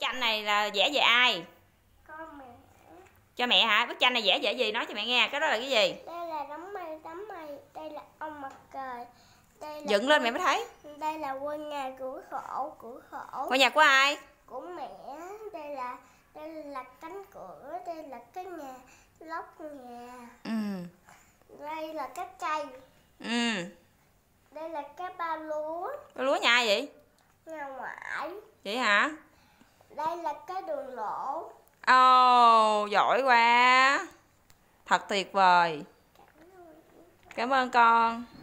tranh này là vẽ về ai con mẹ cho mẹ hả bức tranh này vẽ về gì nói cho mẹ nghe cái đó là cái gì đây là đám mây đám mây đây là ông mặt trời đây là dựng lên mẹ mới thấy đây là ngôi nhà cửa khổ cửa khổ ngôi nhà của ai của mẹ đây là đây là cánh cửa đây là cái nhà lóc nhà ừ. đây là cái cây ừ. đây là cái ba lúa ba lúa nhà gì nhà ngoại vậy hả cái đường lỗ Ồ, oh, giỏi quá Thật tuyệt vời Cảm ơn con